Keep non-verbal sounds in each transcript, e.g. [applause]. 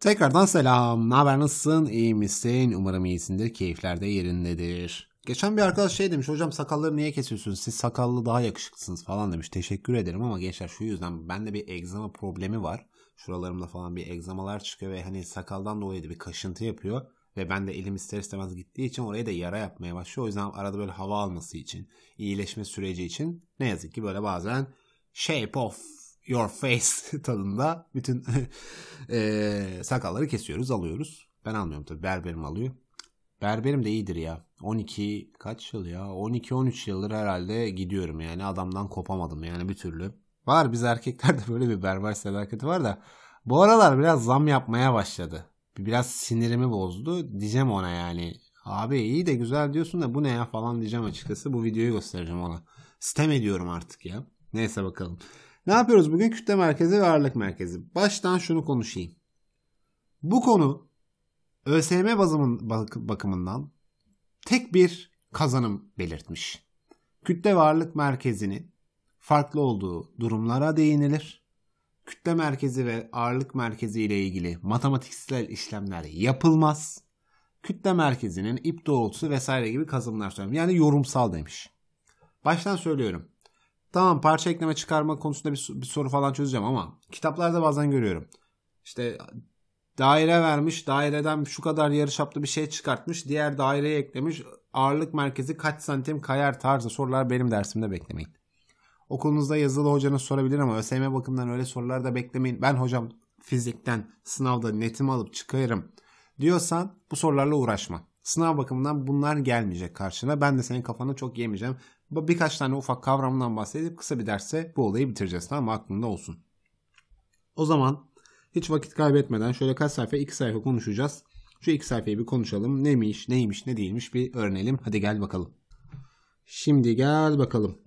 Tekrardan selam. Ne haber nasılsın? İyi misin? Umarım iyisindir. Keyifler de yerindedir. Geçen bir arkadaş şey demiş. Hocam sakalları niye kesiyorsunuz? Siz sakallı daha yakışıklısınız falan demiş. Teşekkür ederim ama gençler şu yüzden bende bir egzama problemi var. Şuralarımda falan bir egzamalar çıkıyor ve hani sakaldan dolayı da bir kaşıntı yapıyor. Ve ben de elim ister istemez gittiği için oraya da yara yapmaya başlıyor. O yüzden arada böyle hava alması için, iyileşme süreci için ne yazık ki böyle bazen shape of your face [laughs] tadında bütün [laughs] e, sakalları kesiyoruz alıyoruz. Ben almıyorum tabii berberim alıyor. Berberim de iyidir ya. 12 kaç yıl ya? 12-13 yıldır herhalde gidiyorum yani adamdan kopamadım yani bir türlü. Var biz erkeklerde [laughs] böyle bir berber sadakati var da bu aralar biraz zam yapmaya başladı. Biraz sinirimi bozdu. Diyeceğim ona yani abi iyi de güzel diyorsun da bu ne ya falan diyeceğim açıkçası. Bu videoyu göstereceğim ona. Sistem ediyorum artık ya. Neyse bakalım. Ne yapıyoruz bugün? Kütle merkezi ve ağırlık merkezi. Baştan şunu konuşayım. Bu konu ÖSM bazımın bakımından tek bir kazanım belirtmiş. Kütle ve ağırlık merkezini farklı olduğu durumlara değinilir. Kütle merkezi ve ağırlık merkezi ile ilgili matematiksel işlemler yapılmaz. Kütle merkezinin ip doğrultusu vesaire gibi kazanımlar söylemiş. Yani yorumsal demiş. Baştan söylüyorum. Tamam parça ekleme çıkarma konusunda bir, bir soru falan çözeceğim ama kitaplarda bazen görüyorum. İşte daire vermiş, daireden şu kadar yarı çaplı bir şey çıkartmış, diğer daireye eklemiş. Ağırlık merkezi kaç santim kayar tarzı sorular benim dersimde beklemeyin. Okulunuzda yazılı hocanız sorabilir ama ÖSYM bakımından öyle sorular da beklemeyin. Ben hocam fizikten sınavda netim alıp çıkarım diyorsan bu sorularla uğraşma. Sınav bakımından bunlar gelmeyecek karşına. Ben de senin kafanı çok yemeyeceğim. Birkaç tane ufak kavramdan bahsedip kısa bir derse bu olayı bitireceğiz tamam mı? Aklında olsun. O zaman hiç vakit kaybetmeden şöyle kaç sayfa? iki sayfa konuşacağız. Şu iki sayfayı bir konuşalım. Neymiş, neymiş, ne değilmiş bir öğrenelim. Hadi gel bakalım. Şimdi gel bakalım.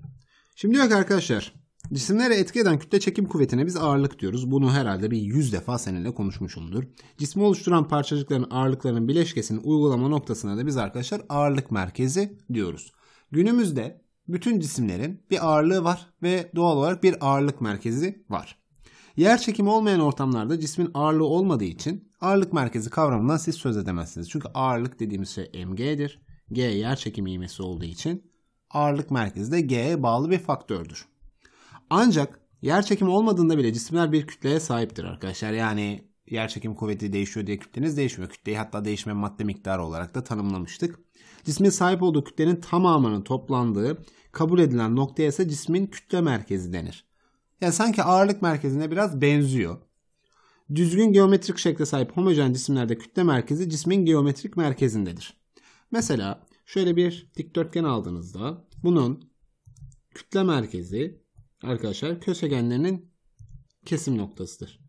Şimdi diyor ki arkadaşlar Cisimlere etki eden kütle çekim kuvvetine biz ağırlık diyoruz. Bunu herhalde bir yüz defa seninle konuşmuşumdur. Cismi oluşturan parçacıkların ağırlıklarının bileşkesinin uygulama noktasına da biz arkadaşlar ağırlık merkezi diyoruz. Günümüzde bütün cisimlerin bir ağırlığı var ve doğal olarak bir ağırlık merkezi var. Yer çekimi olmayan ortamlarda cismin ağırlığı olmadığı için ağırlık merkezi kavramından siz söz edemezsiniz. Çünkü ağırlık dediğimiz şey mg'dir. G yer çekimi ivmesi olduğu için ağırlık merkezi de G'ye bağlı bir faktördür. Ancak yer çekimi olmadığında bile cisimler bir kütleye sahiptir arkadaşlar. Yani yer çekim kuvveti değişiyor diye kütleniz değişmiyor. Kütleyi hatta değişme madde miktarı olarak da tanımlamıştık. Cismin sahip olduğu kütlenin tamamının toplandığı kabul edilen noktaya ise cismin kütle merkezi denir. Yani sanki ağırlık merkezine biraz benziyor. Düzgün geometrik şekle sahip homojen cisimlerde kütle merkezi cismin geometrik merkezindedir. Mesela şöyle bir dikdörtgen aldığınızda bunun kütle merkezi arkadaşlar köşegenlerinin kesim noktasıdır.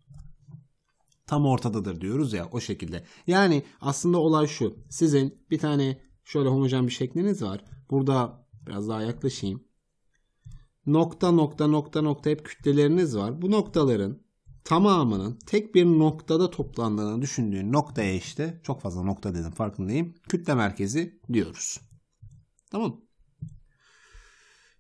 Tam ortadadır diyoruz ya o şekilde. Yani aslında olay şu. Sizin bir tane Şöyle homojen bir şekliniz var. Burada biraz daha yaklaşayım. Nokta nokta nokta nokta hep kütleleriniz var. Bu noktaların tamamının tek bir noktada toplandığını düşündüğün noktaya işte çok fazla nokta dedim farkındayım. Kütle merkezi diyoruz. Tamam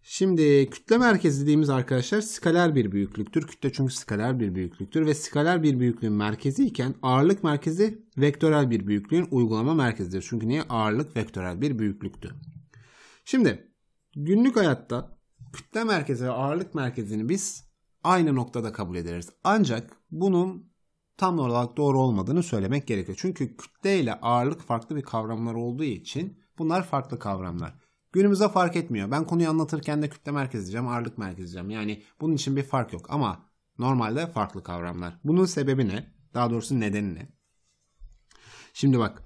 Şimdi kütle merkezi dediğimiz arkadaşlar skaler bir büyüklüktür. Kütle çünkü skaler bir büyüklüktür ve skaler bir büyüklüğün merkezi iken ağırlık merkezi vektörel bir büyüklüğün uygulama merkezidir. Çünkü niye? Ağırlık vektörel bir büyüklüktü. Şimdi günlük hayatta kütle merkezi ve ağırlık merkezini biz aynı noktada kabul ederiz. Ancak bunun tam olarak doğru olmadığını söylemek gerekiyor. Çünkü kütle ile ağırlık farklı bir kavramlar olduğu için bunlar farklı kavramlar. Günümüzde fark etmiyor. Ben konuyu anlatırken de kütle merkez diyeceğim, ağırlık merkez diyeceğim. Yani bunun için bir fark yok ama normalde farklı kavramlar. Bunun sebebi ne? Daha doğrusu nedeni ne? Şimdi bak.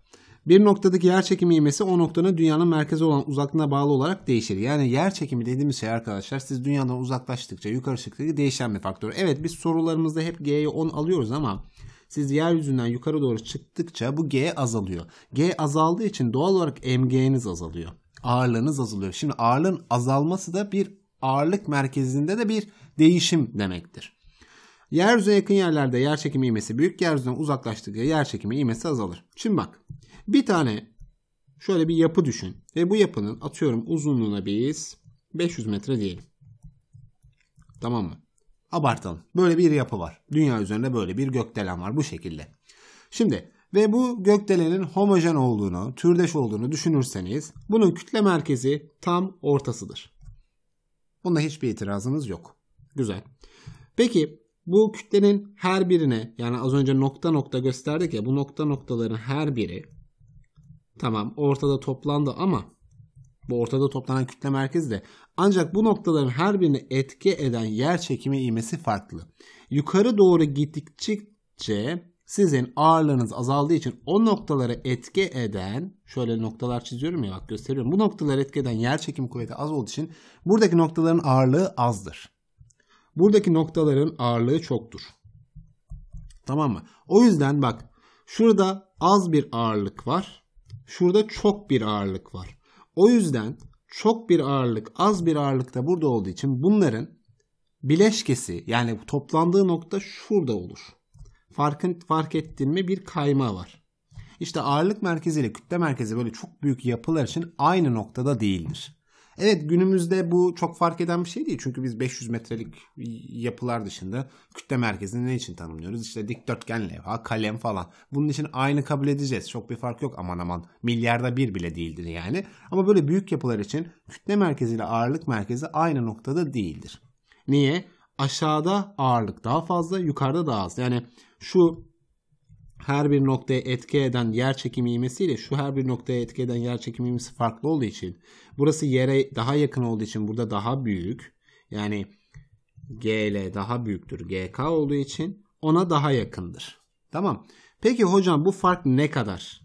Bir noktadaki yer çekimi ivmesi o noktanın dünyanın merkezi olan uzaklığına bağlı olarak değişir. Yani yer çekimi dediğimiz şey arkadaşlar siz dünyadan uzaklaştıkça yukarı çıktıkça değişen bir faktör. Evet biz sorularımızda hep G'ye 10 alıyoruz ama siz yeryüzünden yukarı doğru çıktıkça bu G azalıyor. G azaldığı için doğal olarak MG'niz azalıyor ağırlığınız azalıyor. Şimdi ağırlığın azalması da bir ağırlık merkezinde de bir değişim demektir. Yeryüzüne yakın yerlerde yer çekimi ivmesi büyük, yeryüzünden uzaklaştıkça yer çekimi ivmesi azalır. Şimdi bak bir tane şöyle bir yapı düşün ve bu yapının atıyorum uzunluğuna biz 500 metre diyelim. Tamam mı? Abartalım. Böyle bir yapı var. Dünya üzerinde böyle bir gökdelen var bu şekilde. Şimdi ve bu gökdelenin homojen olduğunu, türdeş olduğunu düşünürseniz bunun kütle merkezi tam ortasıdır. Bunda hiçbir itirazınız yok. Güzel. Peki bu kütlenin her birine yani az önce nokta nokta gösterdik ya bu nokta noktaların her biri tamam ortada toplandı ama bu ortada toplanan kütle merkezi de ancak bu noktaların her birini etki eden yer çekimi iğmesi farklı. Yukarı doğru gittikçe sizin ağırlığınız azaldığı için o noktaları etki eden şöyle noktalar çiziyorum ya bak gösteriyorum. Bu noktaları etki eden yer çekim kuvveti az olduğu için buradaki noktaların ağırlığı azdır. Buradaki noktaların ağırlığı çoktur. Tamam mı? O yüzden bak şurada az bir ağırlık var. Şurada çok bir ağırlık var. O yüzden çok bir ağırlık az bir ağırlık da burada olduğu için bunların bileşkesi yani toplandığı nokta şurada olur farkın, fark ettin mi bir kayma var. İşte ağırlık merkezi ile kütle merkezi böyle çok büyük yapılar için aynı noktada değildir. Evet günümüzde bu çok fark eden bir şey değil. Çünkü biz 500 metrelik yapılar dışında kütle merkezini ne için tanımlıyoruz? İşte dikdörtgen levha, kalem falan. Bunun için aynı kabul edeceğiz. Çok bir fark yok aman aman. Milyarda bir bile değildir yani. Ama böyle büyük yapılar için kütle merkezi ile ağırlık merkezi aynı noktada değildir. Niye? Aşağıda ağırlık daha fazla, yukarıda daha az. Yani şu her bir noktaya etki eden yer çekimi ivmesiyle şu her bir noktaya etki eden yer çekimi ivmesi farklı olduğu için burası yere daha yakın olduğu için burada daha büyük. Yani GL daha büyüktür GK olduğu için ona daha yakındır. Tamam. Peki hocam bu fark ne kadar?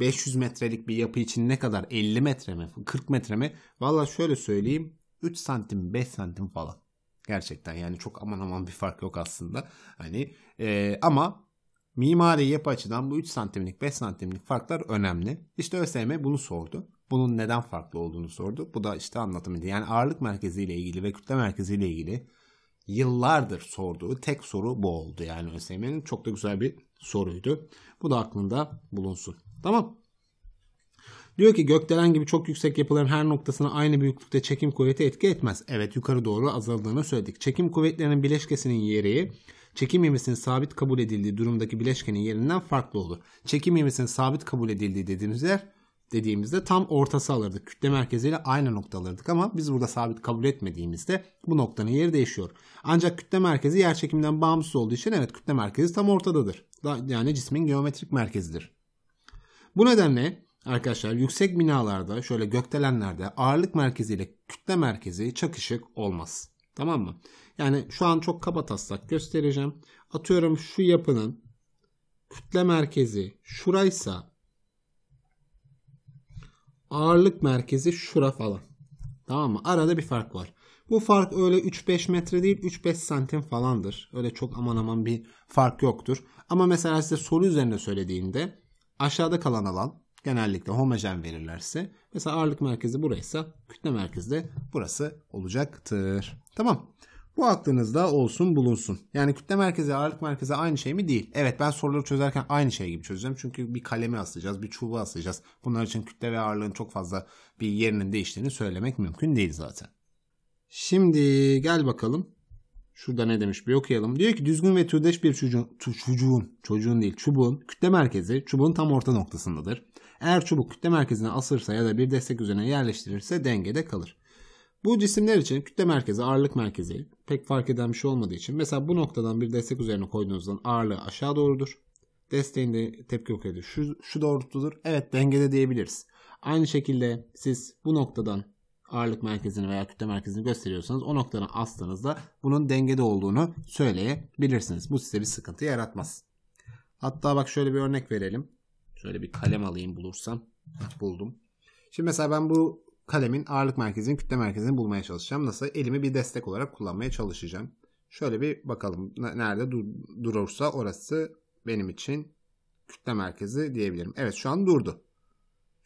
500 metrelik bir yapı için ne kadar? 50 metre mi? 40 metre mi? Valla şöyle söyleyeyim. 3 santim 5 santim falan. Gerçekten yani çok aman aman bir fark yok aslında. Hani e, ama mimari yapı açıdan bu 3 santimlik 5 santimlik farklar önemli. İşte ÖSYM bunu sordu. Bunun neden farklı olduğunu sordu. Bu da işte anlatımıydı. Yani ağırlık merkeziyle ilgili ve kütle merkeziyle ilgili yıllardır sorduğu tek soru bu oldu. Yani ÖSYM'nin çok da güzel bir soruydu. Bu da aklında bulunsun. Tamam. Diyor ki gökdelen gibi çok yüksek yapıların her noktasına aynı büyüklükte çekim kuvveti etki etmez. Evet yukarı doğru azaldığını söyledik. Çekim kuvvetlerinin bileşkesinin yeri çekim ivmesinin sabit kabul edildiği durumdaki bileşkenin yerinden farklı olur. Çekim ivmesinin sabit kabul edildiği dediğimiz yer dediğimizde tam ortası alırdık. Kütle merkeziyle aynı nokta alırdık ama biz burada sabit kabul etmediğimizde bu noktanın yeri değişiyor. Ancak kütle merkezi yer çekiminden bağımsız olduğu için evet kütle merkezi tam ortadadır. Yani cismin geometrik merkezidir. Bu nedenle Arkadaşlar yüksek binalarda şöyle gökdelenlerde ağırlık merkezi ile kütle merkezi çakışık olmaz. Tamam mı? Yani şu an çok kaba taslak göstereceğim. Atıyorum şu yapının kütle merkezi şuraysa ağırlık merkezi şura falan. Tamam mı? Arada bir fark var. Bu fark öyle 3-5 metre değil 3-5 santim falandır. Öyle çok aman aman bir fark yoktur. Ama mesela size soru üzerine söylediğinde aşağıda kalan alan genellikle homojen verirlerse mesela ağırlık merkezi buraysa kütle merkezi de burası olacaktır. Tamam. Bu aklınızda olsun bulunsun. Yani kütle merkezi ağırlık merkezi aynı şey mi? Değil. Evet ben soruları çözerken aynı şey gibi çözeceğim. Çünkü bir kalemi asacağız, bir çubuğu asacağız. Bunlar için kütle ve ağırlığın çok fazla bir yerinin değiştiğini söylemek mümkün değil zaten. Şimdi gel bakalım. Şurada ne demiş bir okuyalım. Diyor ki düzgün ve türdeş bir çocuğun, çocuğun, çocuğun değil çubuğun kütle merkezi çubuğun tam orta noktasındadır. Eğer çubuk kütle merkezine asırsa ya da bir destek üzerine yerleştirirse dengede kalır. Bu cisimler için kütle merkezi ağırlık merkezi pek fark eden bir şey olmadığı için mesela bu noktadan bir destek üzerine koyduğunuzdan ağırlığı aşağı doğrudur. Desteğinde tepki okuydu. Şu, şu doğrultudur. Evet dengede diyebiliriz. Aynı şekilde siz bu noktadan ağırlık merkezini veya kütle merkezini gösteriyorsanız o noktadan astığınızda bunun dengede olduğunu söyleyebilirsiniz. Bu size bir sıkıntı yaratmaz. Hatta bak şöyle bir örnek verelim. Şöyle bir kalem alayım bulursam. Buldum. Şimdi mesela ben bu kalemin ağırlık merkezini, kütle merkezini bulmaya çalışacağım. Nasıl? Elimi bir destek olarak kullanmaya çalışacağım. Şöyle bir bakalım nerede durursa orası benim için kütle merkezi diyebilirim. Evet şu an durdu.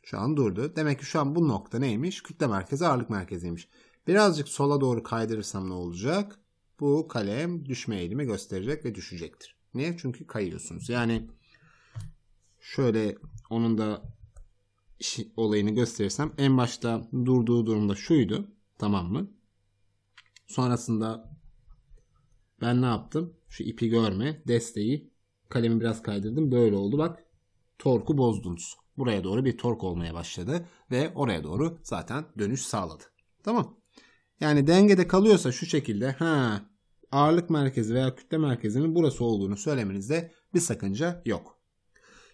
Şu an durdu. Demek ki şu an bu nokta neymiş? Kütle merkezi ağırlık merkeziymiş. Birazcık sola doğru kaydırırsam ne olacak? Bu kalem düşme eğilimi gösterecek ve düşecektir. Niye? Çünkü kayıyorsunuz. Yani şöyle onun da olayını gösterirsem en başta durduğu durumda şuydu. Tamam mı? Sonrasında ben ne yaptım? Şu ipi görme, desteği, kalemi biraz kaydırdım. Böyle oldu bak. Torku bozdunuz. Buraya doğru bir tork olmaya başladı ve oraya doğru zaten dönüş sağladı. Tamam. Yani dengede kalıyorsa şu şekilde ha ağırlık merkezi veya kütle merkezinin burası olduğunu söylemenizde bir sakınca yok.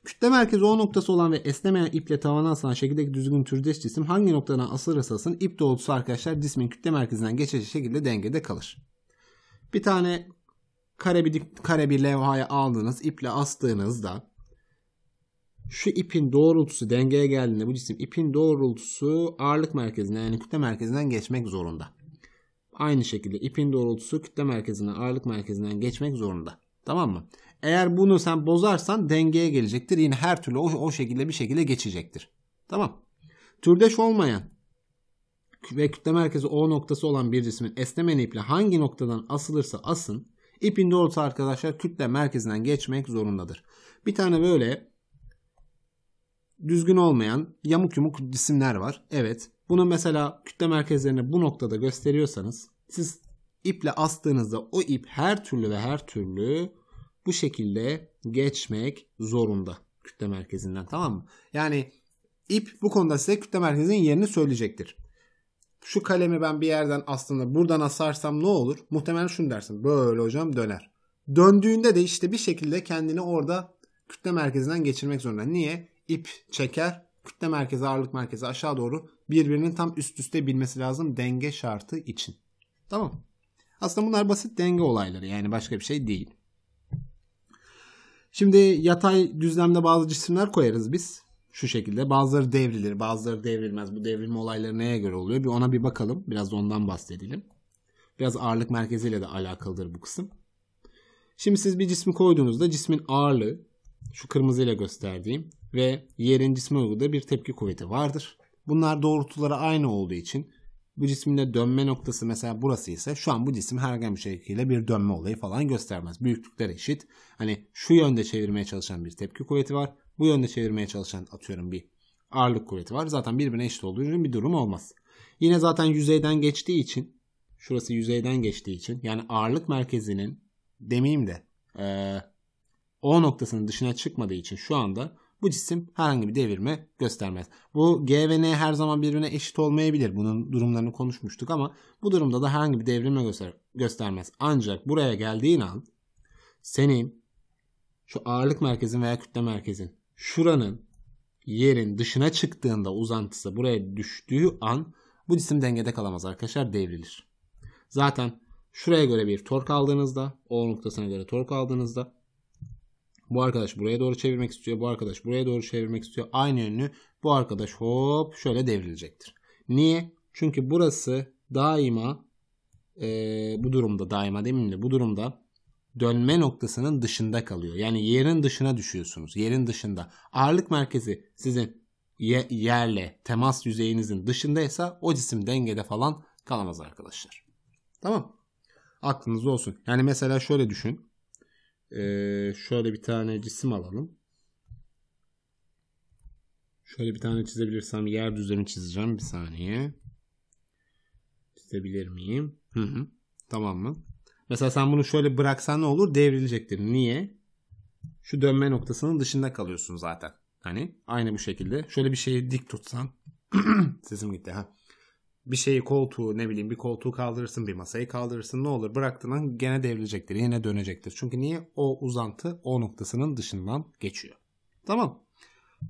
Kütle merkezi O noktası olan ve esnemeyen iple tavana asılan şekildeki düzgün türdeş cisim hangi noktadan asılır asılsın ip doğrultusu arkadaşlar cismin kütle merkezinden geçecek şekilde dengede kalır. Bir tane kare bir, kare bir levhaya aldığınız iple astığınızda şu ipin doğrultusu dengeye geldiğinde bu cisim ipin doğrultusu ağırlık merkezine yani kütle merkezinden geçmek zorunda. Aynı şekilde ipin doğrultusu kütle merkezine ağırlık merkezinden geçmek zorunda. Tamam mı? Eğer bunu sen bozarsan dengeye gelecektir. Yine her türlü o, o şekilde bir şekilde geçecektir. Tamam. Türdeş olmayan ve kütle merkezi O noktası olan bir cismin esnemeyen iple hangi noktadan asılırsa asın ipin doğrultusu arkadaşlar kütle merkezinden geçmek zorundadır. Bir tane böyle düzgün olmayan yamuk yumuk cisimler var. Evet. Bunu mesela kütle merkezlerini bu noktada gösteriyorsanız siz iple astığınızda o ip her türlü ve her türlü bu şekilde geçmek zorunda kütle merkezinden tamam mı? Yani ip bu konuda size kütle merkezinin yerini söyleyecektir. Şu kalemi ben bir yerden aslında buradan asarsam ne olur? Muhtemelen şunu dersin. Böyle hocam döner. Döndüğünde de işte bir şekilde kendini orada kütle merkezinden geçirmek zorunda. Niye? İp çeker. Kütle merkezi ağırlık merkezi aşağı doğru birbirinin tam üst üste bilmesi lazım denge şartı için. Tamam. Aslında bunlar basit denge olayları yani başka bir şey değil. Şimdi yatay düzlemde bazı cisimler koyarız biz. Şu şekilde bazıları devrilir bazıları devrilmez. Bu devrilme olayları neye göre oluyor? Bir ona bir bakalım. Biraz ondan bahsedelim. Biraz ağırlık merkeziyle de alakalıdır bu kısım. Şimdi siz bir cismi koyduğunuzda cismin ağırlığı şu kırmızıyla gösterdiğim ve yerin cisme uyguladığı bir tepki kuvveti vardır. Bunlar doğrultuları aynı olduğu için bu cisminde dönme noktası mesela burası ise şu an bu cisim herhangi bir şekilde bir dönme olayı falan göstermez. Büyüklükler eşit. Hani şu yönde çevirmeye çalışan bir tepki kuvveti var. Bu yönde çevirmeye çalışan atıyorum bir ağırlık kuvveti var. Zaten birbirine eşit olduğu için bir durum olmaz. Yine zaten yüzeyden geçtiği için şurası yüzeyden geçtiği için yani ağırlık merkezinin demeyeyim de ee, o noktasının dışına çıkmadığı için şu anda bu cisim herhangi bir devirme göstermez. Bu G ve N her zaman birbirine eşit olmayabilir. Bunun durumlarını konuşmuştuk ama bu durumda da herhangi bir devrilme göster göstermez. Ancak buraya geldiğin an senin şu ağırlık merkezin veya kütle merkezin şuranın yerin dışına çıktığında uzantısı buraya düştüğü an bu cisim dengede kalamaz arkadaşlar devrilir. Zaten şuraya göre bir tork aldığınızda, O noktasına göre tork aldığınızda bu arkadaş buraya doğru çevirmek istiyor. Bu arkadaş buraya doğru çevirmek istiyor. Aynı yönlü bu arkadaş hop şöyle devrilecektir. Niye? Çünkü burası daima e, bu durumda daima demin de bu durumda dönme noktasının dışında kalıyor. Yani yerin dışına düşüyorsunuz. Yerin dışında. Ağırlık merkezi sizin ye yerle temas yüzeyinizin dışındaysa o cisim dengede falan kalamaz arkadaşlar. Tamam. Aklınızda olsun. Yani mesela şöyle düşün. Ee, şöyle bir tane cisim alalım. Şöyle bir tane çizebilirsem yer düzlemi çizeceğim. Bir saniye. Çizebilir miyim? Hı hı. Tamam mı? Mesela sen bunu şöyle bıraksan ne olur? Devrilecektir. Niye? Şu dönme noktasının dışında kalıyorsun zaten. Hani aynı bu şekilde. Şöyle bir şeyi dik tutsan. [clears throat] Sesim gitti ha bir şeyi koltuğu ne bileyim bir koltuğu kaldırırsın bir masayı kaldırırsın ne olur bıraktığın gene devrilecektir yine dönecektir. Çünkü niye o uzantı o noktasının dışından geçiyor. Tamam.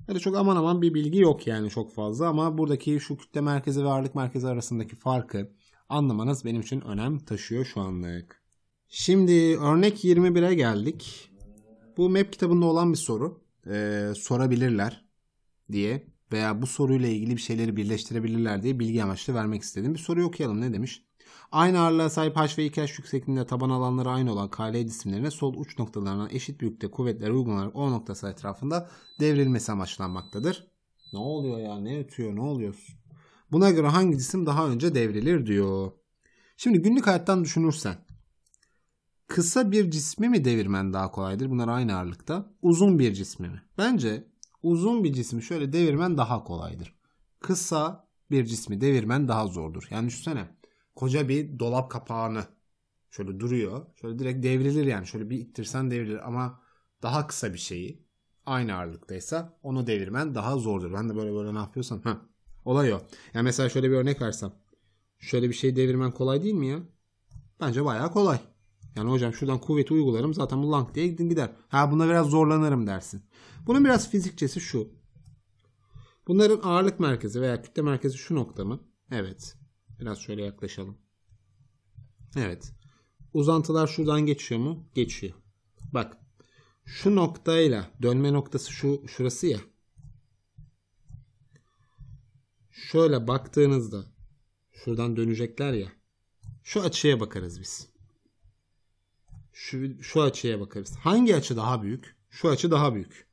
hani çok aman aman bir bilgi yok yani çok fazla ama buradaki şu kütle merkezi ve ağırlık merkezi arasındaki farkı anlamanız benim için önem taşıyor şu anlık. Şimdi örnek 21'e geldik. Bu map kitabında olan bir soru. Ee, sorabilirler diye veya bu soruyla ilgili bir şeyleri birleştirebilirler diye bilgi amaçlı vermek istedim. Bir soruyu okuyalım ne demiş? Aynı ağırlığa sahip H ve 2H yüksekliğinde taban alanları aynı olan KL cisimlerine sol uç noktalarına eşit büyüklükte kuvvetler uygulanarak O noktası etrafında devrilmesi amaçlanmaktadır. Ne oluyor ya ne ötüyor ne oluyor? Buna göre hangi cisim daha önce devrilir diyor. Şimdi günlük hayattan düşünürsen kısa bir cismi mi devirmen daha kolaydır? Bunlar aynı ağırlıkta. Uzun bir cismi mi? Bence uzun bir cismi şöyle devirmen daha kolaydır. Kısa bir cismi devirmen daha zordur. Yani düşünsene koca bir dolap kapağını şöyle duruyor. Şöyle direkt devrilir yani. Şöyle bir ittirsen devrilir ama daha kısa bir şeyi aynı ağırlıktaysa onu devirmen daha zordur. Ben de böyle böyle ne yapıyorsam ha olay o. Yani mesela şöyle bir örnek versem. Şöyle bir şey devirmen kolay değil mi ya? Bence bayağı kolay. Yani hocam şuradan kuvveti uygularım zaten bu lang diye gider. Ha buna biraz zorlanırım dersin. Bunun biraz fizikçesi şu. Bunların ağırlık merkezi veya kütle merkezi şu nokta mı? Evet. Biraz şöyle yaklaşalım. Evet. Uzantılar şuradan geçiyor mu? Geçiyor. Bak. Şu noktayla dönme noktası şu şurası ya. Şöyle baktığınızda şuradan dönecekler ya. Şu açıya bakarız biz şu, şu açıya bakarız. Hangi açı daha büyük? Şu açı daha büyük.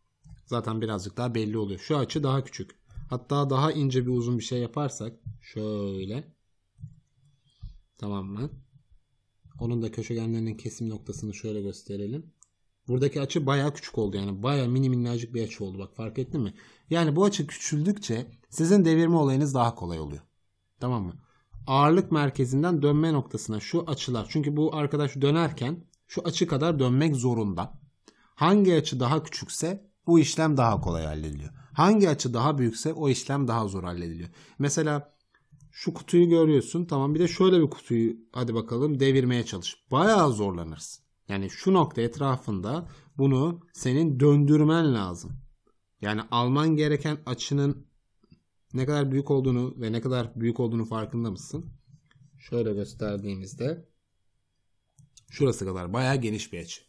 Zaten birazcık daha belli oluyor. Şu açı daha küçük. Hatta daha ince bir uzun bir şey yaparsak şöyle tamam mı? Onun da köşegenlerinin kesim noktasını şöyle gösterelim. Buradaki açı baya küçük oldu yani baya mini minnacık bir açı oldu bak fark ettin mi? Yani bu açı küçüldükçe sizin devirme olayınız daha kolay oluyor. Tamam mı? Ağırlık merkezinden dönme noktasına şu açılar çünkü bu arkadaş dönerken şu açı kadar dönmek zorunda. Hangi açı daha küçükse bu işlem daha kolay hallediliyor. Hangi açı daha büyükse o işlem daha zor hallediliyor. Mesela şu kutuyu görüyorsun tamam bir de şöyle bir kutuyu hadi bakalım devirmeye çalış. Bayağı zorlanırsın. Yani şu nokta etrafında bunu senin döndürmen lazım. Yani alman gereken açının ne kadar büyük olduğunu ve ne kadar büyük olduğunu farkında mısın? Şöyle gösterdiğimizde Şurası kadar bayağı geniş bir açı.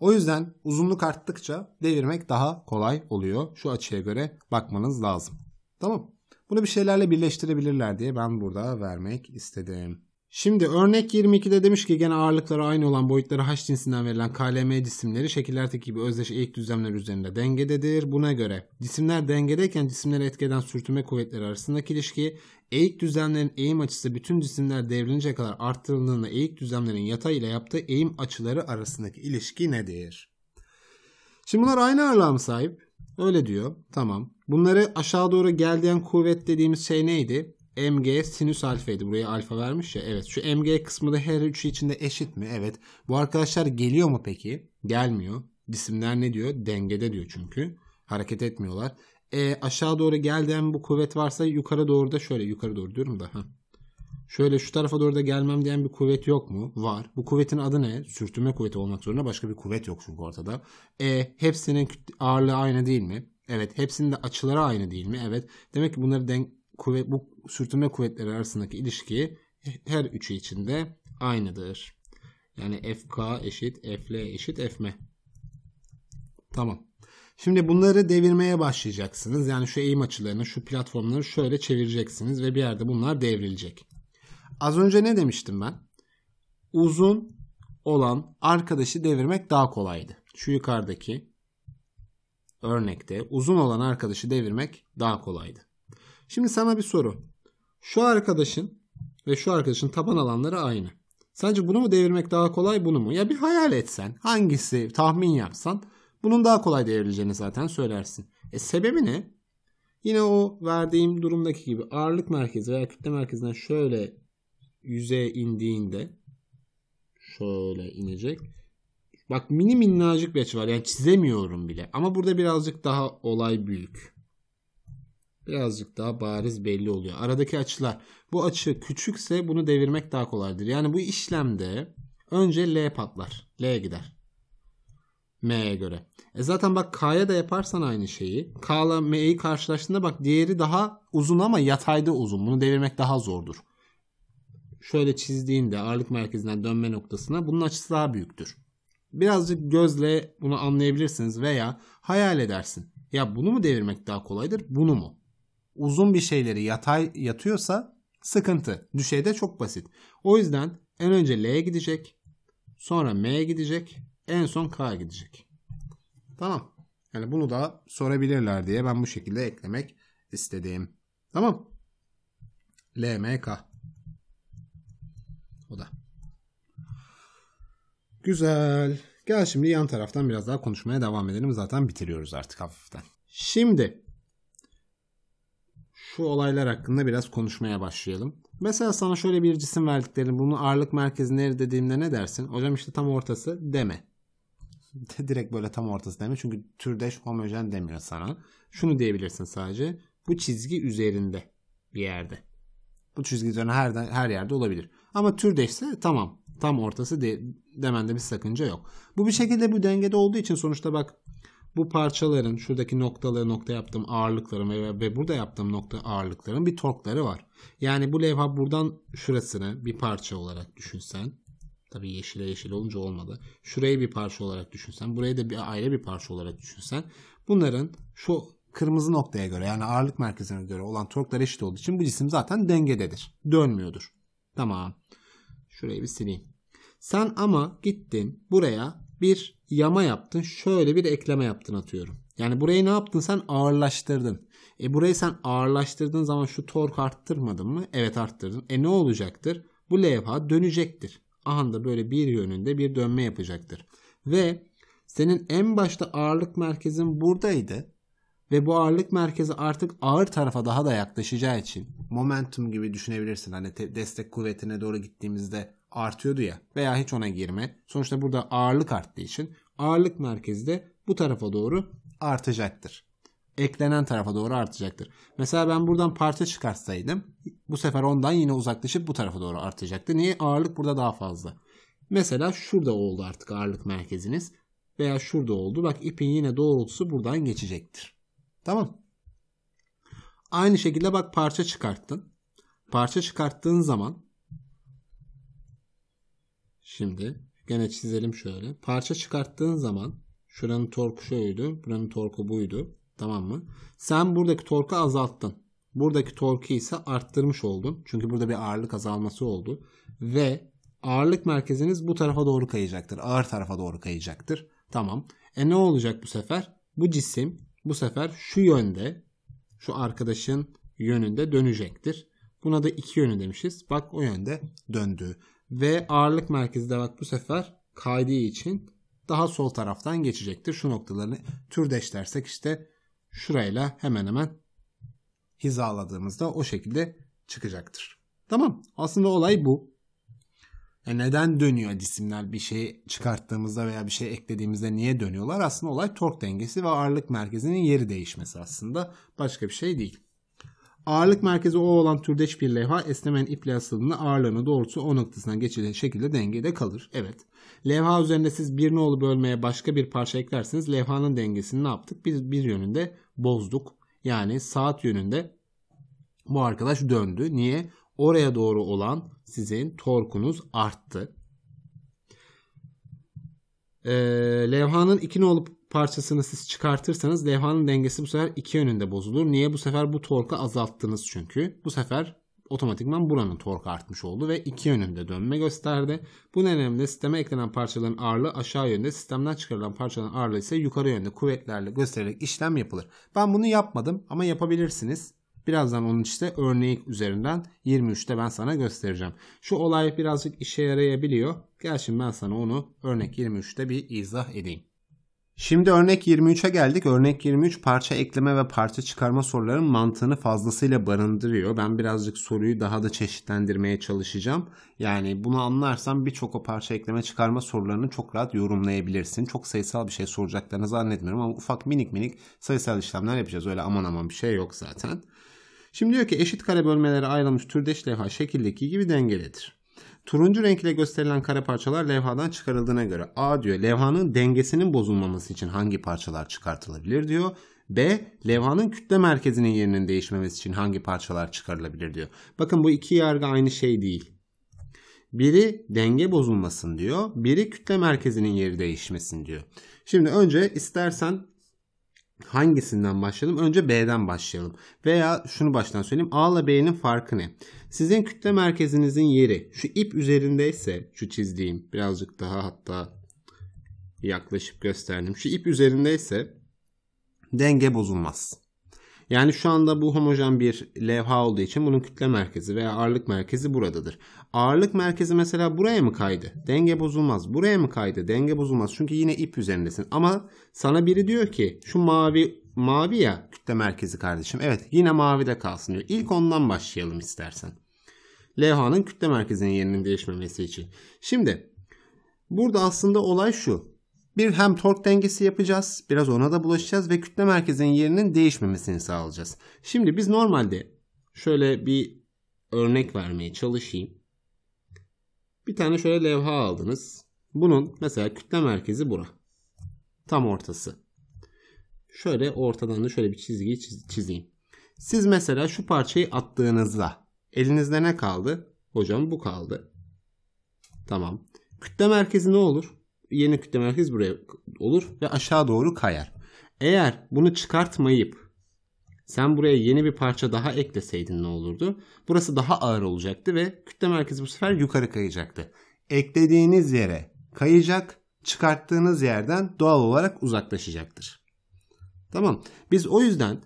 O yüzden uzunluk arttıkça devirmek daha kolay oluyor. Şu açıya göre bakmanız lazım. Tamam. Bunu bir şeylerle birleştirebilirler diye ben burada vermek istedim. Şimdi örnek 22'de demiş ki gene ağırlıkları aynı olan boyutları H cinsinden verilen KLM cisimleri şekillerdeki gibi özdeş eğik düzlemler üzerinde dengededir. Buna göre cisimler dengedeyken cisimleri etkeden sürtünme kuvvetleri arasındaki ilişki eğik düzlemlerin eğim açısı bütün cisimler devrilince kadar arttırıldığında eğik düzlemlerin yatay ile yaptığı eğim açıları arasındaki ilişki nedir? Şimdi bunlar aynı ağırlığa mı sahip? Öyle diyor. Tamam. Bunları aşağı doğru geldiğin kuvvet dediğimiz şey neydi? mg sinüs alfaydı. Buraya alfa vermiş ya. Evet şu mg kısmı da her üçü içinde eşit mi? Evet. Bu arkadaşlar geliyor mu peki? Gelmiyor. Cisimler ne diyor? Dengede diyor çünkü. Hareket etmiyorlar. E, aşağı doğru geldiğim bu kuvvet varsa yukarı doğru da şöyle yukarı doğru diyorum da. Heh. Şöyle şu tarafa doğru da gelmem diyen bir kuvvet yok mu? Var. Bu kuvvetin adı ne? Sürtünme kuvveti olmak zorunda başka bir kuvvet yok çünkü ortada. E, hepsinin ağırlığı aynı değil mi? Evet. Hepsinin de açıları aynı değil mi? Evet. Demek ki bunları denk kuvvet, bu sürtünme kuvvetleri arasındaki ilişki her üçü içinde aynıdır. Yani FK eşit FL eşit FM. Tamam. Şimdi bunları devirmeye başlayacaksınız. Yani şu eğim açılarını, şu platformları şöyle çevireceksiniz ve bir yerde bunlar devrilecek. Az önce ne demiştim ben? Uzun olan arkadaşı devirmek daha kolaydı. Şu yukarıdaki örnekte uzun olan arkadaşı devirmek daha kolaydı. Şimdi sana bir soru. Şu arkadaşın ve şu arkadaşın taban alanları aynı. Sence bunu mu devirmek daha kolay bunu mu? Ya bir hayal etsen hangisi tahmin yapsan bunun daha kolay devrileceğini zaten söylersin. E sebebi ne? Yine o verdiğim durumdaki gibi ağırlık merkezi veya kütle merkezinden şöyle yüzeye indiğinde şöyle inecek. Bak mini minnacık bir açı var. Yani çizemiyorum bile. Ama burada birazcık daha olay büyük birazcık daha bariz belli oluyor. Aradaki açılar. Bu açı küçükse bunu devirmek daha kolaydır. Yani bu işlemde önce L patlar. L'ye gider. M'ye göre. E zaten bak K'ya da yaparsan aynı şeyi. K'la M'yi karşılaştığında bak diğeri daha uzun ama yatayda uzun. Bunu devirmek daha zordur. Şöyle çizdiğinde ağırlık merkezinden dönme noktasına bunun açısı daha büyüktür. Birazcık gözle bunu anlayabilirsiniz veya hayal edersin. Ya bunu mu devirmek daha kolaydır? Bunu mu? uzun bir şeyleri yatay yatıyorsa sıkıntı. Düşeyde çok basit. O yüzden en önce L'ye gidecek. Sonra M'ye gidecek. En son K'ya gidecek. Tamam. Yani bunu da sorabilirler diye ben bu şekilde eklemek istediğim. Tamam. L M K. O da. Güzel. Gel şimdi yan taraftan biraz daha konuşmaya devam edelim. Zaten bitiriyoruz artık hafiften. Şimdi şu olaylar hakkında biraz konuşmaya başlayalım. Mesela sana şöyle bir cisim verdiklerini bunu ağırlık merkezi nerede dediğimde ne dersin? Hocam işte tam ortası deme. [laughs] Direkt böyle tam ortası deme. Çünkü türdeş homojen demiyor sana. Şunu diyebilirsin sadece. Bu çizgi üzerinde bir yerde. Bu çizgi üzerine her, her yerde olabilir. Ama türdeşse tamam tam ortası de, demende bir sakınca yok. Bu bir şekilde bu dengede olduğu için sonuçta bak bu parçaların şuradaki noktaları nokta yaptığım ağırlıkların ve, ve burada yaptığım nokta ağırlıkların bir torkları var. Yani bu levha buradan şurasını bir parça olarak düşünsen Tabii yeşile yeşil olunca olmadı. Şurayı bir parça olarak düşünsen, burayı da bir ayrı bir parça olarak düşünsen bunların şu kırmızı noktaya göre yani ağırlık merkezine göre olan torklar eşit olduğu için bu cisim zaten dengededir. Dönmüyordur. Tamam. Şurayı bir sileyim. Sen ama gittin buraya bir yama yaptın. Şöyle bir ekleme yaptın atıyorum. Yani burayı ne yaptın sen? Ağırlaştırdın. E burayı sen ağırlaştırdığın zaman şu tork arttırmadın mı? Evet arttırdın. E ne olacaktır? Bu levha dönecektir. Ahanda böyle bir yönünde bir dönme yapacaktır. Ve senin en başta ağırlık merkezin buradaydı. Ve bu ağırlık merkezi artık ağır tarafa daha da yaklaşacağı için momentum gibi düşünebilirsin. Hani destek kuvvetine doğru gittiğimizde artıyordu ya veya hiç ona girme. Sonuçta burada ağırlık arttığı için ağırlık merkezi de bu tarafa doğru artacaktır. Eklenen tarafa doğru artacaktır. Mesela ben buradan parça çıkartsaydım, bu sefer ondan yine uzaklaşıp bu tarafa doğru artacaktı. Niye? Ağırlık burada daha fazla. Mesela şurada oldu artık ağırlık merkeziniz veya şurada oldu. Bak ipin yine doğrultusu buradan geçecektir. Tamam. Aynı şekilde bak parça çıkarttın. Parça çıkarttığın zaman Şimdi gene çizelim şöyle. Parça çıkarttığın zaman şuranın torku şöyleydi, buranın torku buydu. Tamam mı? Sen buradaki torku azalttın. Buradaki torku ise arttırmış oldun. Çünkü burada bir ağırlık azalması oldu. Ve ağırlık merkeziniz bu tarafa doğru kayacaktır. Ağır tarafa doğru kayacaktır. Tamam. E ne olacak bu sefer? Bu cisim bu sefer şu yönde şu arkadaşın yönünde dönecektir. Buna da iki yönü demişiz. Bak o yönde döndü. Ve ağırlık merkezi de bak bu sefer kaydığı için daha sol taraftan geçecektir. Şu noktalarını türdeş dersek işte şurayla hemen hemen hizaladığımızda o şekilde çıkacaktır. Tamam. Aslında olay bu. E neden dönüyor cisimler bir şey çıkarttığımızda veya bir şey eklediğimizde niye dönüyorlar? Aslında olay tork dengesi ve ağırlık merkezinin yeri değişmesi aslında. Başka bir şey değil. Ağırlık merkezi O olan türdeş bir levha esnemeyen iple asıldığında ağırlığını doğrultusu O noktasından geçecek şekilde dengede kalır. Evet. Levha üzerinde siz bir nolu bölmeye başka bir parça eklerseniz levhanın dengesini ne yaptık? Bir, bir yönünde bozduk. Yani saat yönünde bu arkadaş döndü. Niye? Oraya doğru olan sizin torkunuz arttı. Ee, levhanın iki nolu parçasını siz çıkartırsanız levhanın dengesi bu sefer iki yönünde bozulur. Niye? Bu sefer bu torku azalttınız çünkü. Bu sefer otomatikman buranın torku artmış oldu ve iki yönünde dönme gösterdi. Bu nedenle sisteme eklenen parçaların ağırlığı aşağı yönde, sistemden çıkarılan parçaların ağırlığı ise yukarı yönde kuvvetlerle göstererek işlem yapılır. Ben bunu yapmadım ama yapabilirsiniz. Birazdan onun işte örneği üzerinden 23'te ben sana göstereceğim. Şu olay birazcık işe yarayabiliyor. Gel şimdi ben sana onu örnek 23'te bir izah edeyim. Şimdi örnek 23'e geldik. Örnek 23 parça ekleme ve parça çıkarma soruların mantığını fazlasıyla barındırıyor. Ben birazcık soruyu daha da çeşitlendirmeye çalışacağım. Yani bunu anlarsan birçok o parça ekleme çıkarma sorularını çok rahat yorumlayabilirsin. Çok sayısal bir şey soracaklarını zannetmiyorum ama ufak minik minik sayısal işlemler yapacağız. Öyle aman aman bir şey yok zaten. Şimdi diyor ki eşit kare bölmeleri ayrılmış türdeş levha şekildeki gibi dengelidir. Turuncu renkle gösterilen kare parçalar levhadan çıkarıldığına göre A diyor levhanın dengesinin bozulmaması için hangi parçalar çıkartılabilir diyor. B. Levhanın kütle merkezinin yerinin değişmemesi için hangi parçalar çıkarılabilir diyor. Bakın bu iki yargı aynı şey değil. Biri denge bozulmasın diyor. Biri kütle merkezinin yeri değişmesin diyor. Şimdi önce istersen hangisinden başlayalım? Önce B'den başlayalım. Veya şunu baştan söyleyeyim. A ile B'nin farkı ne? Sizin kütle merkezinizin yeri şu ip üzerindeyse şu çizdiğim birazcık daha hatta yaklaşıp gösterdim. Şu ip üzerindeyse denge bozulmaz. Yani şu anda bu homojen bir levha olduğu için bunun kütle merkezi veya ağırlık merkezi buradadır. Ağırlık merkezi mesela buraya mı kaydı? Denge bozulmaz. Buraya mı kaydı? Denge bozulmaz. Çünkü yine ip üzerindesin. Ama sana biri diyor ki şu mavi mavi ya kütle merkezi kardeşim. Evet yine mavide kalsın diyor. İlk ondan başlayalım istersen. Levhanın kütle merkezinin yerinin değişmemesi için. Şimdi burada aslında olay şu. Bir hem tork dengesi yapacağız. Biraz ona da bulaşacağız ve kütle merkezinin yerinin değişmemesini sağlayacağız. Şimdi biz normalde şöyle bir örnek vermeye çalışayım. Bir tane şöyle levha aldınız. Bunun mesela kütle merkezi bura. Tam ortası şöyle ortadan da şöyle bir çizgiyi çiz çizeyim. Siz mesela şu parçayı attığınızda elinizde ne kaldı? Hocam bu kaldı. Tamam. Kütle merkezi ne olur? Yeni kütle merkezi buraya olur ve aşağı doğru kayar. Eğer bunu çıkartmayıp sen buraya yeni bir parça daha ekleseydin ne olurdu? Burası daha ağır olacaktı ve kütle merkezi bu sefer yukarı kayacaktı. Eklediğiniz yere kayacak, çıkarttığınız yerden doğal olarak uzaklaşacaktır. Tamam. Biz o yüzden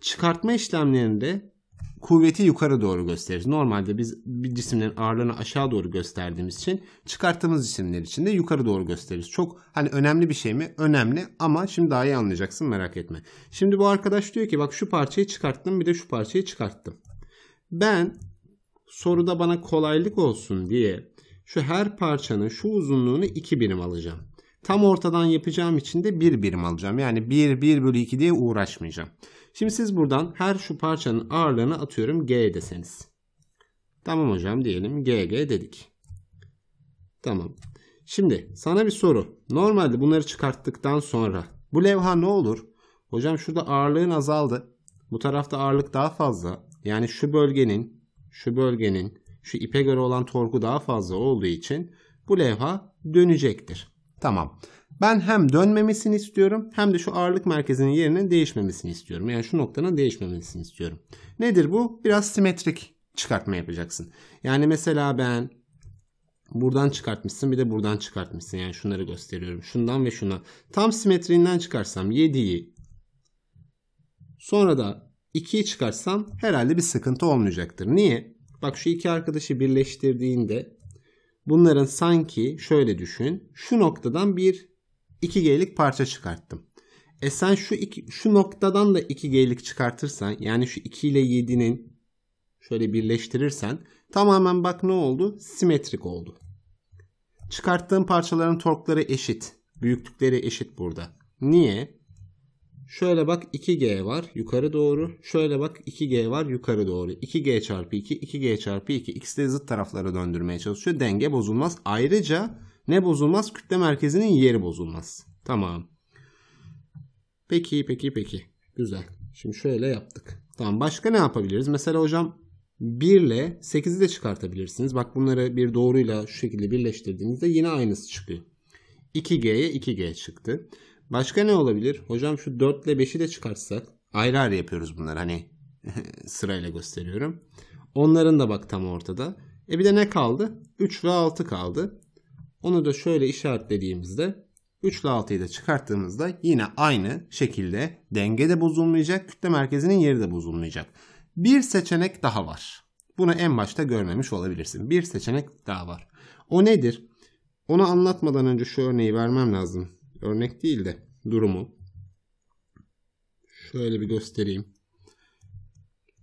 çıkartma işlemlerinde kuvveti yukarı doğru gösteririz. Normalde biz bir cisimlerin ağırlığını aşağı doğru gösterdiğimiz için çıkarttığımız cisimler için de yukarı doğru gösteririz. Çok hani önemli bir şey mi? Önemli ama şimdi daha iyi anlayacaksın merak etme. Şimdi bu arkadaş diyor ki bak şu parçayı çıkarttım bir de şu parçayı çıkarttım. Ben soruda bana kolaylık olsun diye şu her parçanın şu uzunluğunu 2 birim alacağım. Tam ortadan yapacağım için de bir birim alacağım. Yani 1, 1 bölü 2 diye uğraşmayacağım. Şimdi siz buradan her şu parçanın ağırlığını atıyorum G deseniz. Tamam hocam diyelim GG dedik. Tamam. Şimdi sana bir soru. Normalde bunları çıkarttıktan sonra bu levha ne olur? Hocam şurada ağırlığın azaldı. Bu tarafta ağırlık daha fazla. Yani şu bölgenin, şu bölgenin, şu ipe göre olan torku daha fazla olduğu için bu levha dönecektir. Tamam. Ben hem dönmemesini istiyorum hem de şu ağırlık merkezinin yerinin değişmemesini istiyorum. Yani şu noktanın değişmemesini istiyorum. Nedir bu? Biraz simetrik çıkartma yapacaksın. Yani mesela ben buradan çıkartmışsın bir de buradan çıkartmışsın. Yani şunları gösteriyorum. Şundan ve şuna. Tam simetriğinden çıkarsam 7'yi sonra da 2'yi çıkarsam herhalde bir sıkıntı olmayacaktır. Niye? Bak şu iki arkadaşı birleştirdiğinde bunların sanki şöyle düşün. Şu noktadan bir 2G'lik parça çıkarttım. E sen şu, iki, şu noktadan da 2G'lik çıkartırsan yani şu 2 ile 7'nin şöyle birleştirirsen tamamen bak ne oldu? Simetrik oldu. Çıkarttığım parçaların torkları eşit. Büyüklükleri eşit burada. Niye? Şöyle bak 2G var yukarı doğru. Şöyle bak 2G var yukarı doğru. 2G çarpı 2, 2G çarpı 2. İkisi de zıt taraflara döndürmeye çalışıyor. Denge bozulmaz. Ayrıca ne bozulmaz? Kütle merkezinin yeri bozulmaz. Tamam. Peki peki peki. Güzel. Şimdi şöyle yaptık. Tamam başka ne yapabiliriz? Mesela hocam 1 ile 8'i de çıkartabilirsiniz. Bak bunları bir doğruyla şu şekilde birleştirdiğinizde yine aynısı çıkıyor. 2G'ye 2G çıktı. Başka ne olabilir? Hocam şu 4 ile 5'i de çıkartsak. Ayrı ayrı yapıyoruz bunları hani [laughs] sırayla gösteriyorum. Onların da bak tam ortada. E bir de ne kaldı? 3 ve 6 kaldı. Onu da şöyle işaretlediğimizde 3 ile 6'yı da çıkarttığımızda yine aynı şekilde denge de bozulmayacak, kütle merkezinin yeri de bozulmayacak. Bir seçenek daha var. Bunu en başta görmemiş olabilirsin. Bir seçenek daha var. O nedir? Onu anlatmadan önce şu örneği vermem lazım örnek değil de durumu şöyle bir göstereyim.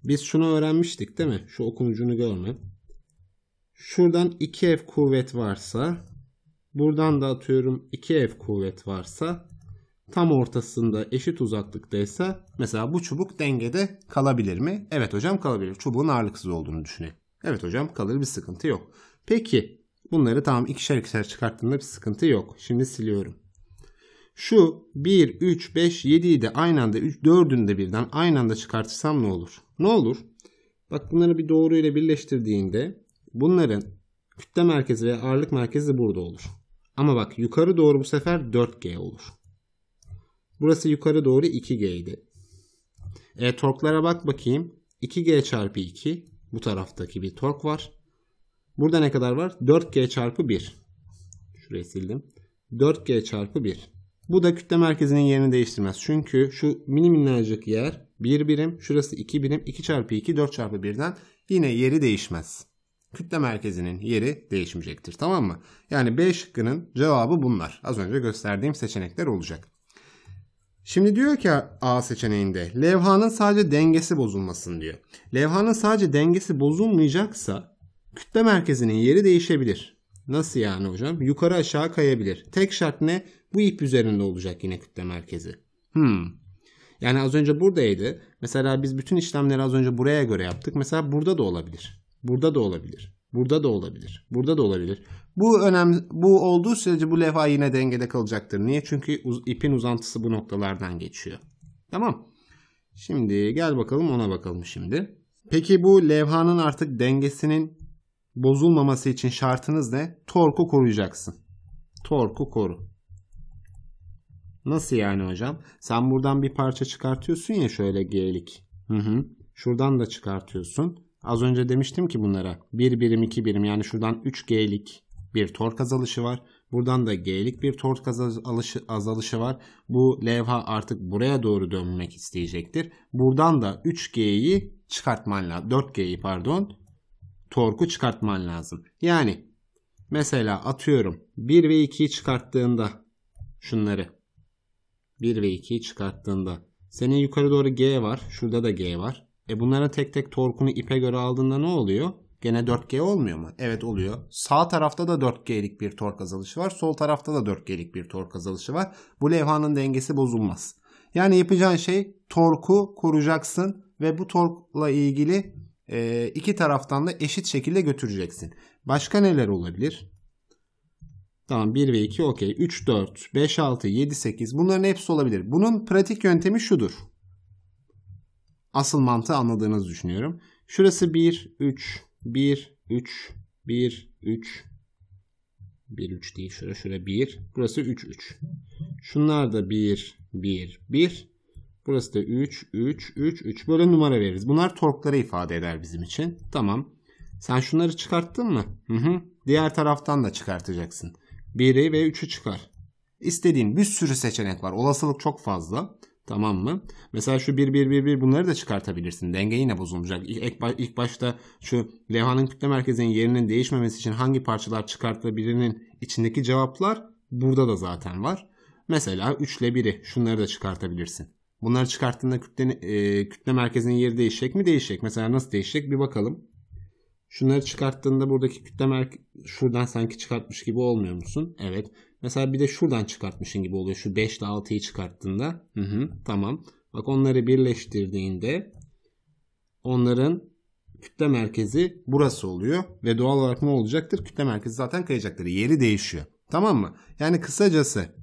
Biz şunu öğrenmiştik değil mi? Şu okunucunu görme. Şuradan 2F kuvvet varsa buradan da atıyorum 2F kuvvet varsa tam ortasında eşit uzaklıktaysa mesela bu çubuk dengede kalabilir mi? Evet hocam kalabilir. Çubuğun ağırlıksız olduğunu düşünelim. Evet hocam kalır bir sıkıntı yok. Peki bunları tamam ikişer ikişer çıkarttığında bir sıkıntı yok. Şimdi siliyorum. Şu 1, 3, 5, 7'yi de aynı anda 3, 4'ünü de birden aynı anda çıkartırsam ne olur? Ne olur? Bak bunları bir doğru ile birleştirdiğinde bunların kütle merkezi veya ağırlık merkezi burada olur. Ama bak yukarı doğru bu sefer 4G olur. Burası yukarı doğru 2G idi. E, torklara bak bakayım. 2G çarpı 2 bu taraftaki bir tork var. Burada ne kadar var? 4G çarpı 1. Şurayı sildim. 4G çarpı 1. Bu da kütle merkezinin yerini değiştirmez. Çünkü şu mini minnacık yer 1 birim, şurası 2 birim, 2 çarpı 2, 4 çarpı 1'den yine yeri değişmez. Kütle merkezinin yeri değişmeyecektir. Tamam mı? Yani B şıkkının cevabı bunlar. Az önce gösterdiğim seçenekler olacak. Şimdi diyor ki A seçeneğinde levhanın sadece dengesi bozulmasın diyor. Levhanın sadece dengesi bozulmayacaksa kütle merkezinin yeri değişebilir. Nasıl yani hocam? Yukarı aşağı kayabilir. Tek şart ne? Bu ip üzerinde olacak yine kütle merkezi. Hmm. Yani az önce buradaydı. Mesela biz bütün işlemleri az önce buraya göre yaptık. Mesela burada da olabilir. Burada da olabilir. Burada da olabilir. Burada da olabilir. Bu önemli bu olduğu sürece bu levha yine dengede kalacaktır. Niye? Çünkü uz, ipin uzantısı bu noktalardan geçiyor. Tamam. Şimdi gel bakalım ona bakalım şimdi. Peki bu levhanın artık dengesinin bozulmaması için şartınız ne? Torku koruyacaksın. Torku koru. Nasıl yani hocam? Sen buradan bir parça çıkartıyorsun ya şöyle G'lik. Hı hı. Şuradan da çıkartıyorsun. Az önce demiştim ki bunlara 1 birim 2 birim yani şuradan 3 G'lik bir tork azalışı var. Buradan da G'lik bir tork azalışı, azalışı var. Bu levha artık buraya doğru dönmek isteyecektir. Buradan da 3G'yi çıkartman lazım. 4G'yi pardon. Torku çıkartman lazım. Yani mesela atıyorum 1 ve 2'yi çıkarttığında şunları 1 ve 2'yi çıkarttığında. Senin yukarı doğru G var. Şurada da G var. E bunların tek tek torkunu ipe göre aldığında ne oluyor? Gene 4G olmuyor mu? Evet oluyor. Sağ tarafta da 4G'lik bir tork azalışı var. Sol tarafta da 4G'lik bir tork azalışı var. Bu levhanın dengesi bozulmaz. Yani yapacağın şey torku koruyacaksın ve bu torkla ilgili e, iki taraftan da eşit şekilde götüreceksin. Başka neler olabilir? Tamam 1 ve 2 okey. 3, 4, 5, 6, 7, 8 bunların hepsi olabilir. Bunun pratik yöntemi şudur. Asıl mantığı anladığınızı düşünüyorum. Şurası 1, 3, 1, 3, 1, 3. 1, 3 değil. Şura, şura 1. Burası 3, 3. Şunlar da 1, 1, 1. Burası da 3, 3, 3, 3. Böyle numara veririz. Bunlar torkları ifade eder bizim için. Tamam. Sen şunları çıkarttın mı? Hı hı. Diğer taraftan da çıkartacaksın. 1'i ve 3'ü çıkar. İstediğin bir sürü seçenek var. Olasılık çok fazla. Tamam mı? Mesela şu 1 1 1 1 bunları da çıkartabilirsin. Denge yine bozulmayacak. İlk, ilk başta şu levhanın kütle merkezinin yerinin değişmemesi için hangi parçalar çıkartılabilirinin içindeki cevaplar burada da zaten var. Mesela 3 ile 1'i şunları da çıkartabilirsin. Bunları çıkarttığında kütle, e, kütle merkezinin yeri değişecek mi? Değişecek. Mesela nasıl değişecek bir bakalım. Şunları çıkarttığında buradaki kütleme şuradan sanki çıkartmış gibi olmuyor musun? Evet. Mesela bir de şuradan çıkartmışın gibi oluyor. Şu 5 ile 6'yı çıkarttığında. Hı hı, tamam. Bak onları birleştirdiğinde onların kütle merkezi burası oluyor. Ve doğal olarak ne olacaktır? Kütle merkezi zaten kayacaktır. Yeri değişiyor. Tamam mı? Yani kısacası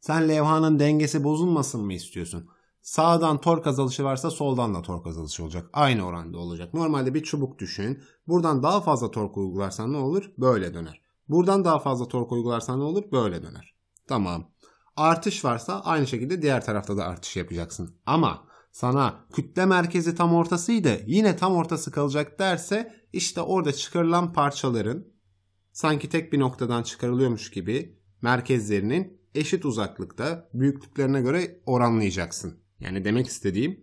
sen levhanın dengesi bozulmasın mı istiyorsun? Sağdan tork azalışı varsa soldan da tork azalışı olacak. Aynı oranda olacak. Normalde bir çubuk düşün. Buradan daha fazla tork uygularsan ne olur? Böyle döner. Buradan daha fazla tork uygularsan ne olur? Böyle döner. Tamam. Artış varsa aynı şekilde diğer tarafta da artış yapacaksın. Ama sana kütle merkezi tam ortasıydı yine tam ortası kalacak derse işte orada çıkarılan parçaların sanki tek bir noktadan çıkarılıyormuş gibi merkezlerinin eşit uzaklıkta büyüklüklerine göre oranlayacaksın. Yani demek istediğim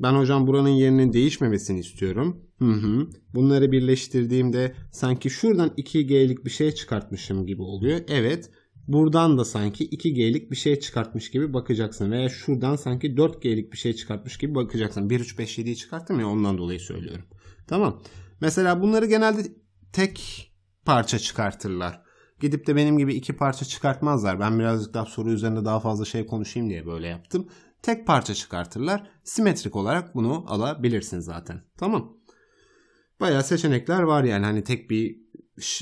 ben hocam buranın yerinin değişmemesini istiyorum. Hı hı. Bunları birleştirdiğimde sanki şuradan 2G'lik bir şey çıkartmışım gibi oluyor. Evet. Buradan da sanki 2G'lik bir şey çıkartmış gibi bakacaksın. Veya şuradan sanki 4G'lik bir şey çıkartmış gibi bakacaksın. 1, 3, 5, 7'yi çıkarttım ya ondan dolayı söylüyorum. Tamam. Mesela bunları genelde tek parça çıkartırlar. Gidip de benim gibi iki parça çıkartmazlar. Ben birazcık daha soru üzerinde daha fazla şey konuşayım diye böyle yaptım. Tek parça çıkartırlar. Simetrik olarak bunu alabilirsin zaten. Tamam. Baya seçenekler var yani hani tek bir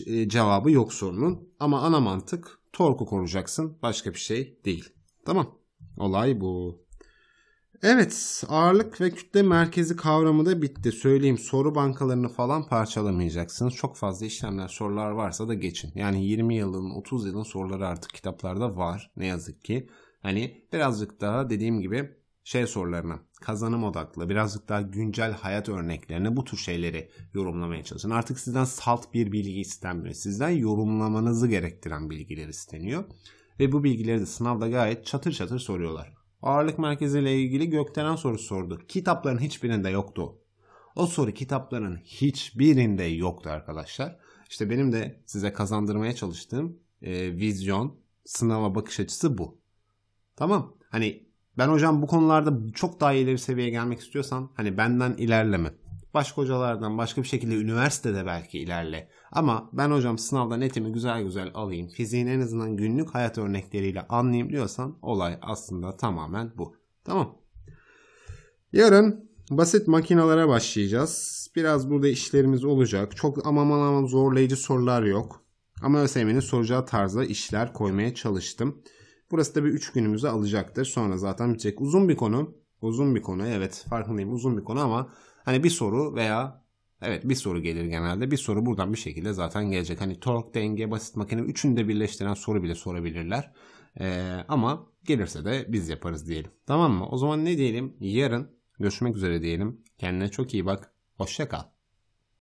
e, cevabı yok sorunun. Ama ana mantık torku koruyacaksın. Başka bir şey değil. Tamam. Olay bu. Evet ağırlık ve kütle merkezi kavramı da bitti. Söyleyeyim soru bankalarını falan parçalamayacaksınız. Çok fazla işlemler sorular varsa da geçin. Yani 20 yılın 30 yılın soruları artık kitaplarda var ne yazık ki. Hani birazcık daha dediğim gibi şey sorularına kazanım odaklı birazcık daha güncel hayat örneklerine bu tür şeyleri yorumlamaya çalışın. Artık sizden salt bir bilgi istenmiyor. Sizden yorumlamanızı gerektiren bilgiler isteniyor. Ve bu bilgileri de sınavda gayet çatır çatır soruyorlar ağırlık merkeziyle ilgili gökdelen sorusu sordu. Kitapların hiçbirinde yoktu. O soru kitapların hiçbirinde yoktu arkadaşlar. İşte benim de size kazandırmaya çalıştığım e, vizyon, sınava bakış açısı bu. Tamam. Hani ben hocam bu konularda çok daha ileri seviyeye gelmek istiyorsan hani benden ilerleme. Başka hocalardan başka bir şekilde üniversitede belki ilerle. Ama ben hocam sınavdan netimi güzel güzel alayım. Fiziğin en azından günlük hayat örnekleriyle anlayayım diyorsan olay aslında tamamen bu. Tamam. Yarın basit makinalara başlayacağız. Biraz burada işlerimiz olacak. Çok aman aman zorlayıcı sorular yok. Ama ÖSYM'nin soracağı tarzda işler koymaya çalıştım. Burası da bir 3 günümüzü alacaktır. Sonra zaten bitecek. Uzun bir konu. Uzun bir konu evet farkındayım uzun bir konu ama Hani bir soru veya evet bir soru gelir genelde. Bir soru buradan bir şekilde zaten gelecek. Hani tork, denge, basit makine üçünü de birleştiren soru bile sorabilirler. Ee, ama gelirse de biz yaparız diyelim. Tamam mı? O zaman ne diyelim? Yarın görüşmek üzere diyelim. Kendine çok iyi bak. Hoşça kal.